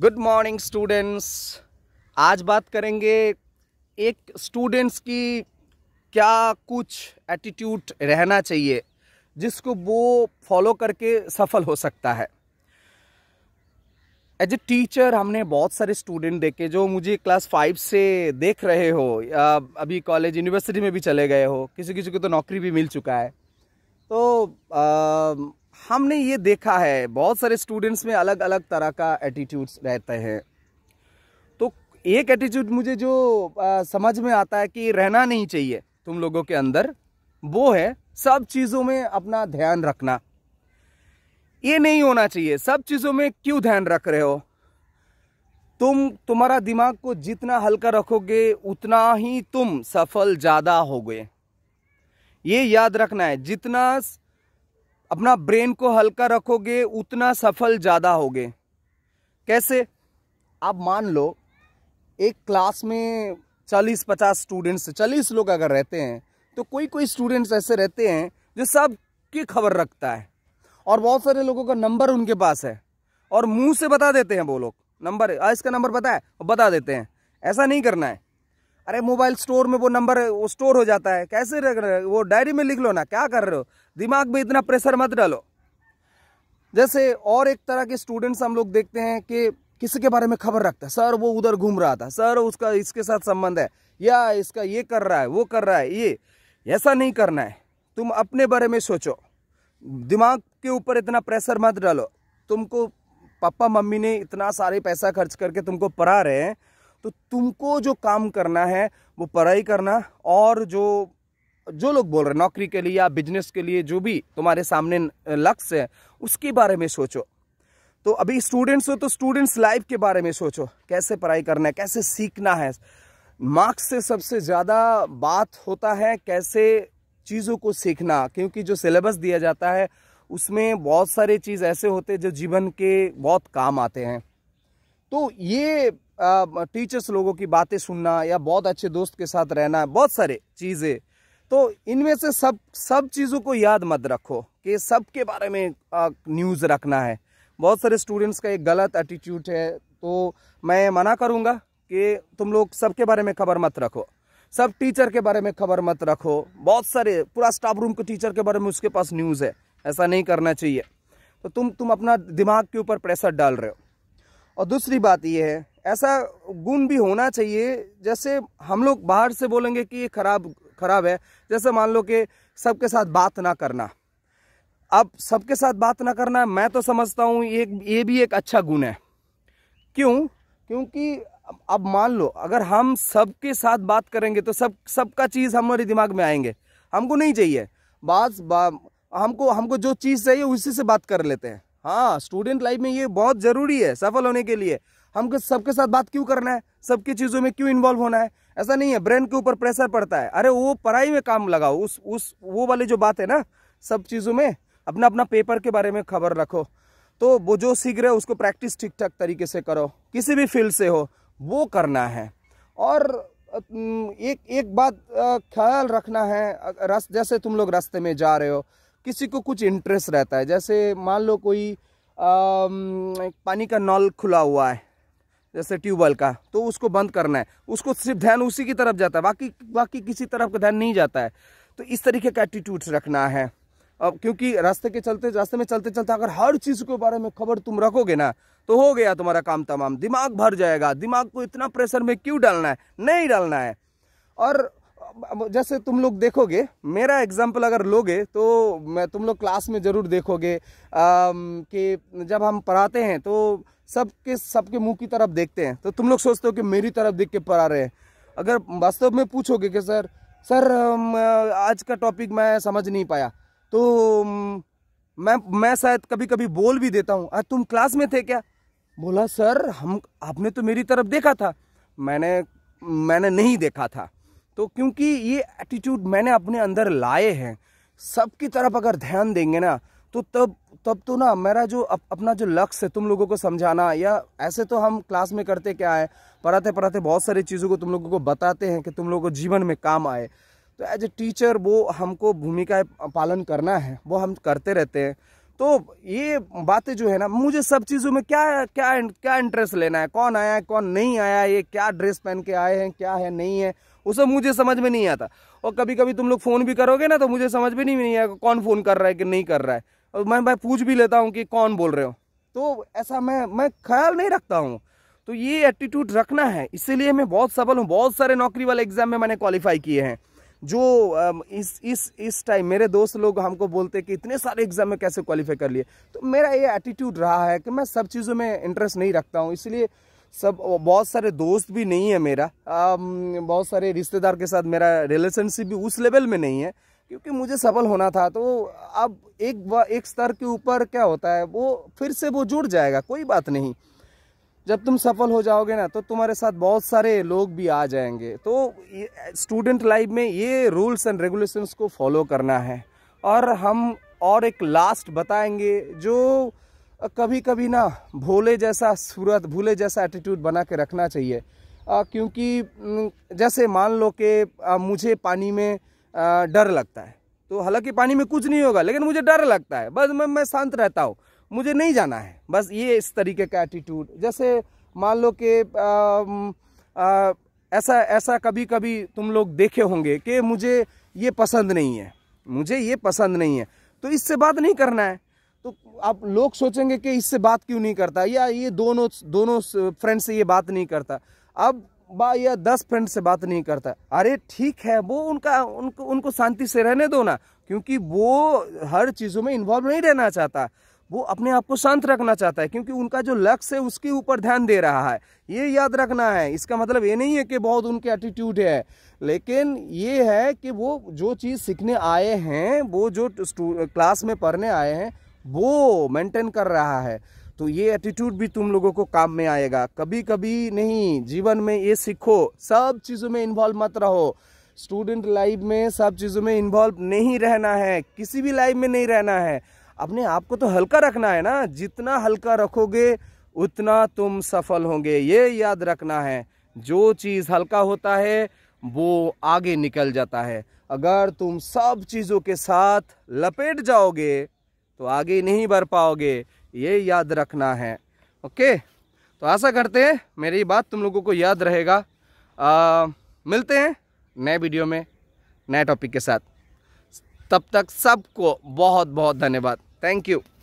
good morning students आज बात करेंगे एक स्टूडेंट्स की क्या कुछ एटीट्यूड रहना चाहिए जिसको वो फॉलो करके सफल हो सकता है एज ए टीचर हमने बहुत सारे स्टूडेंट देखे जो मुझे क्लास फाइव से देख रहे हो या अभी कॉलेज यूनिवर्सिटी में भी चले गए हो किसी किसी को तो नौकरी भी मिल चुका है तो आ, हमने ये देखा है बहुत सारे स्टूडेंट्स में अलग अलग तरह का एटीट्यूड्स रहते हैं तो एक एटीट्यूड मुझे जो आ, समझ में आता है कि रहना नहीं चाहिए तुम लोगों के अंदर वो है सब चीज़ों में अपना ध्यान रखना ये नहीं होना चाहिए सब चीज़ों में क्यों ध्यान रख रहे हो तुम तुम्हारा दिमाग को जितना हल्का रखोगे उतना ही तुम सफल ज़्यादा होगे ये याद रखना है जितना अपना ब्रेन को हल्का रखोगे उतना सफल ज़्यादा होगे कैसे आप मान लो एक क्लास में चालीस पचास स्टूडेंट्स चालीस लोग अगर रहते हैं तो कोई कोई स्टूडेंट्स ऐसे रहते हैं जो सब की खबर रखता है और बहुत सारे लोगों का नंबर उनके पास है और मुंह से बता देते हैं वो लोग नंबर इसका नंबर पता है बता देते हैं ऐसा नहीं करना है अरे मोबाइल स्टोर में वो नंबर वो स्टोर हो जाता है कैसे रख रहे वो डायरी में लिख लो ना क्या कर रहे हो दिमाग में इतना प्रेशर मत डालो जैसे और एक तरह के स्टूडेंट्स हम लोग देखते हैं कि किसी के बारे में खबर रखता है सर वो उधर घूम रहा था सर उसका इसके साथ संबंध है या इसका ये कर रहा है वो कर रहा है ये ऐसा नहीं करना है तुम अपने बारे में सोचो दिमाग के ऊपर इतना प्रेशर मत डालो तुमको पापा मम्मी ने इतना सारे पैसा खर्च करके तुमको पढ़ा रहे हैं तो तुमको जो काम करना है वो पढ़ाई करना और जो जो लोग बोल रहे नौकरी के लिए या बिजनेस के लिए जो भी तुम्हारे सामने लक्ष्य है उसके बारे में सोचो तो अभी स्टूडेंट्स हो तो स्टूडेंट्स लाइफ के बारे में सोचो कैसे पढ़ाई करना है कैसे सीखना है मार्क्स से सबसे ज़्यादा बात होता है कैसे चीज़ों को सीखना क्योंकि जो सिलेबस दिया जाता है उसमें बहुत सारे चीज़ ऐसे होते हैं जो जीवन के बहुत काम आते हैं तो ये टीचर्स लोगों की बातें सुनना या बहुत अच्छे दोस्त के साथ रहना बहुत सारे चीज़ें तो इनमें से सब सब चीज़ों को याद मत रखो कि सब के बारे में न्यूज़ रखना है बहुत सारे स्टूडेंट्स का एक गलत एटीट्यूड है तो मैं मना करूँगा कि तुम लोग सबके बारे में खबर मत रखो सब टीचर के बारे में खबर मत रखो बहुत सारे पूरा स्टाफ रूम के टीचर के बारे में उसके पास न्यूज़ है ऐसा नहीं करना चाहिए तो तुम तुम अपना दिमाग के ऊपर प्रेशर डाल रहे हो और दूसरी बात यह है ऐसा गुण भी होना चाहिए जैसे हम लोग बाहर से बोलेंगे कि ये खराब खराब है जैसे मान लो कि सबके साथ बात ना करना अब सबके साथ बात ना करना मैं तो समझता हूँ ये ये भी एक अच्छा गुण है क्यों क्योंकि अब मान लो अगर हम सबके साथ बात करेंगे तो सब सबका चीज़ हमारे दिमाग में आएंगे हमको नहीं चाहिए बात हमको हमको जो चीज़ चाहिए उसी से बात कर लेते हैं हाँ स्टूडेंट लाइफ में ये बहुत ज़रूरी है सफल होने के लिए हमको सबके साथ बात क्यों करना है सबकी चीज़ों में क्यों इन्वॉल्व होना है ऐसा नहीं है ब्रेन के ऊपर प्रेशर पड़ता है अरे वो पढ़ाई में काम लगाओ उस उस वो वाली जो बात है ना सब चीज़ों में अपना अपना पेपर के बारे में खबर रखो तो वो जो सीख रहे हो उसको प्रैक्टिस ठीक ठाक तरीके से करो किसी भी फील्ड से हो वो करना है और एक एक बात ख्याल रखना है रस, जैसे तुम लोग रास्ते में जा रहे हो किसी को कुछ इंटरेस्ट रहता है जैसे मान लो कोई आ, पानी का नल खुला हुआ है जैसे ट्यूबवेल का तो उसको बंद करना है उसको सिर्फ ध्यान उसी की तरफ जाता है बाकी बाकी किसी तरफ का ध्यान नहीं जाता है तो इस तरीके का एटीट्यूड रखना है अब क्योंकि रास्ते के चलते रास्ते में चलते चलते अगर हर चीज़ के बारे में खबर तुम रखोगे ना तो हो गया तुम्हारा काम तमाम दिमाग भर जाएगा दिमाग को इतना प्रेशर में क्यों डालना है नहीं डालना है और जैसे तुम लोग देखोगे मेरा एग्जाम्पल अगर लोगे तो मैं तुम लोग क्लास में ज़रूर देखोगे कि जब हम पढ़ाते हैं तो सबके सबके मुंह की तरफ देखते हैं तो तुम लोग सोचते हो कि मेरी तरफ देख के पढ़ा रहे हैं अगर वास्तव में पूछोगे कि सर सर आज का टॉपिक मैं समझ नहीं पाया तो मैं मैं शायद कभी कभी बोल भी देता हूँ अरे तुम क्लास में थे क्या बोला सर हम आपने तो मेरी तरफ देखा था मैंने मैंने नहीं देखा था तो क्योंकि ये एटीट्यूड मैंने अपने अंदर लाए हैं सबकी तरफ अगर ध्यान देंगे ना तो तब तब तो ना मेरा जो अप, अपना जो लक्ष्य है तुम लोगों को समझाना या ऐसे तो हम क्लास में करते क्या है पढ़ाते पढ़ाते बहुत सारी चीज़ों को तुम लोगों को बताते हैं कि तुम लोगों को जीवन में काम आए तो एज ए टीचर वो हमको भूमिका पालन करना है वो हम करते रहते हैं तो ये बातें जो है ना मुझे सब चीज़ों में क्या क्या क्या इंटरेस्ट लेना है कौन आया है कौन नहीं आया ये क्या ड्रेस पहन के आए हैं क्या है नहीं है वो सब मुझे समझ में नहीं आता और कभी कभी तुम लोग फ़ोन भी करोगे ना तो मुझे समझ में नहीं, आएगा कौन फ़ोन कर रहा है कि नहीं कर रहा है और मैं मैं पूछ भी लेता हूँ कि कौन बोल रहे हो तो ऐसा मैं मैं ख्याल नहीं रखता हूँ तो ये एटीट्यूड रखना है इसीलिए मैं बहुत सफल हूँ बहुत सारे नौकरी वाले एग्जाम में मैंने क्वालिफाई किए हैं जो इस इस इस टाइम मेरे दोस्त लोग हमको बोलते हैं कि इतने सारे एग्जाम में कैसे क्वालिफाई कर लिए तो मेरा ये एटीट्यूड रहा है कि मैं सब चीज़ों में इंटरेस्ट नहीं रखता हूँ इसलिए सब बहुत सारे दोस्त भी नहीं है मेरा आ, बहुत सारे रिश्तेदार के साथ मेरा रिलेशनशिप भी उस लेवल में नहीं है क्योंकि मुझे सफल होना था तो अब एक एक स्तर के ऊपर क्या होता है वो फिर से वो जुड़ जाएगा कोई बात नहीं जब तुम सफल हो जाओगे ना तो तुम्हारे साथ बहुत सारे लोग भी आ जाएंगे तो स्टूडेंट लाइफ में ये रूल्स एंड रेगुलेशंस को फॉलो करना है और हम और एक लास्ट बताएंगे जो कभी कभी ना भोले जैसा सूरत भूले जैसा एटीट्यूड बना के रखना चाहिए क्योंकि जैसे मान लो कि मुझे पानी में डर लगता है तो हालांकि पानी में कुछ नहीं होगा लेकिन मुझे डर लगता है बस मैं मैं शांत रहता हूँ मुझे नहीं जाना है बस ये इस तरीके का एटीट्यूड जैसे मान लो कि ऐसा ऐसा कभी कभी तुम लोग देखे होंगे कि मुझे ये पसंद नहीं है मुझे ये पसंद नहीं है तो इससे बात नहीं करना है तो आप लोग सोचेंगे कि इससे बात क्यों नहीं करता या ये दोनों दोनों फ्रेंड से ये बात नहीं करता अब बा या दस फ्रेंड से बात नहीं करता अरे ठीक है वो उनका उनको उनको शांति से रहने दो ना क्योंकि वो हर चीज़ों में इन्वॉल्व नहीं रहना चाहता वो अपने आप को शांत रखना चाहता है क्योंकि उनका जो लक्ष्य है उसके ऊपर ध्यान दे रहा है ये याद रखना है इसका मतलब ये नहीं है कि बहुत उनके एटीट्यूड है लेकिन ये है कि वो जो चीज़ सीखने आए हैं वो जो क्लास में पढ़ने आए हैं वो मेंटेन कर रहा है तो ये एटीट्यूड भी तुम लोगों को काम में आएगा कभी कभी नहीं जीवन में ये सीखो सब चीज़ों में इन्वॉल्व मत रहो स्टूडेंट लाइफ में सब चीज़ों में इन्वॉल्व नहीं रहना है किसी भी लाइफ में नहीं रहना है अपने आप को तो हल्का रखना है ना जितना हल्का रखोगे उतना तुम सफल होंगे ये याद रखना है जो चीज़ हल्का होता है वो आगे निकल जाता है अगर तुम सब चीज़ों के साथ लपेट जाओगे तो आगे नहीं बढ़ पाओगे ये याद रखना है ओके तो आशा करते हैं मेरी बात तुम लोगों को याद रहेगा आ, मिलते हैं नए वीडियो में नए टॉपिक के साथ तब तक सबको बहुत बहुत धन्यवाद थैंक यू